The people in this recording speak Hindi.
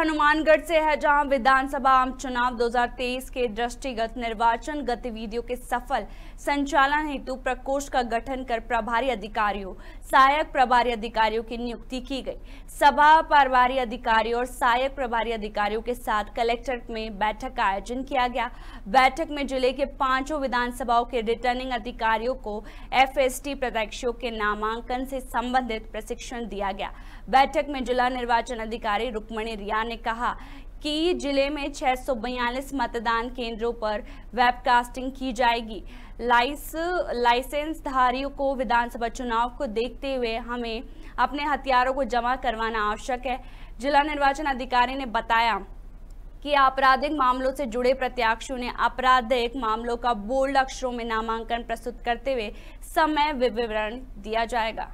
हनुमानगढ़ से है जहां विधानसभा आम चुनाव 2023 के दृष्टिगत निर्वाचन गतिविधियों के सफल संचालन हेतु प्रकोष्ठ का गठन कर प्रभारी अधिकारियों सहायक प्रभारी अधिकारियों की नियुक्ति की गई सभा प्रभारी अधिकारियों और सहायक प्रभारी अधिकारियों के साथ कलेक्ट्रेट में बैठक का आयोजन किया गया बैठक में जिले के पांचों विधानसभाओं के रिटर्निंग अधिकारियों को एफ एस के नामांकन से संबंधित प्रशिक्षण दिया गया बैठक में जिला निर्वाचन अधिकारी रुक्मणी रियान ने कहा कि जिले में 642 मतदान केंद्रों पर वेबकास्टिंग की जाएगी लाइस लाइसेंस धारियों को विधानसभा चुनाव को देखते हुए हमें अपने हथियारों को जमा करवाना आवश्यक है जिला निर्वाचन अधिकारी ने बताया कि आपराधिक मामलों से जुड़े प्रत्याशियों ने आपराधिक मामलों का बोल्ड अक्षरों में नामांकन प्रस्तुत करते हुए समय विवरण दिया जाएगा